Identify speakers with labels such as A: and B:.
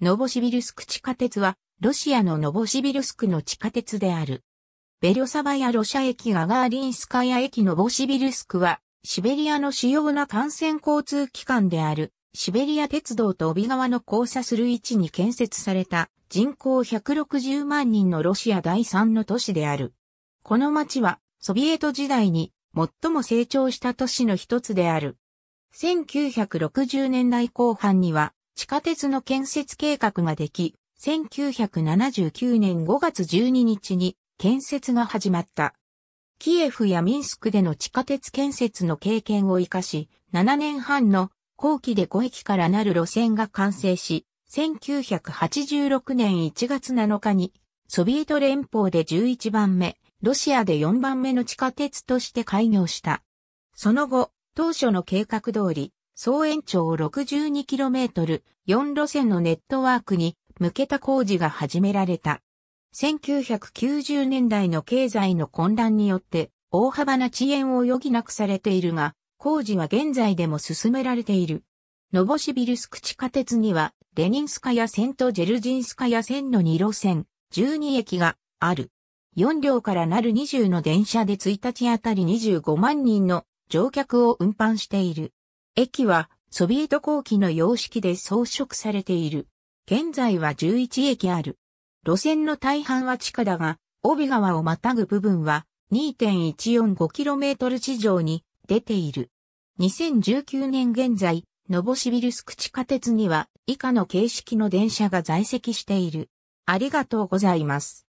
A: ノボシビルスク地下鉄は、ロシアのノボシビルスクの地下鉄である。ベリョサバヤロシャ駅ガガーリンスカヤ駅ノボシビルスクは、シベリアの主要な幹線交通機関である、シベリア鉄道と帯川の交差する位置に建設された人口160万人のロシア第3の都市である。この町はソビエト時代に最も成長した都市の一つである。1960年代後半には地下鉄の建設計画ができ、1979年5月12日に建設が始まった。キエフやミンスクでの地下鉄建設の経験を活かし、7年半の後期で5駅からなる路線が完成し、1986年1月7日に、ソビエト連邦で11番目、ロシアで4番目の地下鉄として開業した。その後、当初の計画通り、総延長 62km、4路線のネットワークに向けた工事が始められた。1990年代の経済の混乱によって大幅な遅延を余儀なくされているが、工事は現在でも進められている。ノボシビルスク地下鉄には、レニンスカセ線とジェルジンスカや線の2路線、12駅がある。4両からなる20の電車で1日あたり25万人の乗客を運搬している。駅はソビエト後期の様式で装飾されている。現在は11駅ある。路線の大半は地下だが、帯川をまたぐ部分は 2.145km 地上に出ている。2019年現在、ノボシビルスク地下鉄には以下の形式の電車が在籍している。ありがとうございます。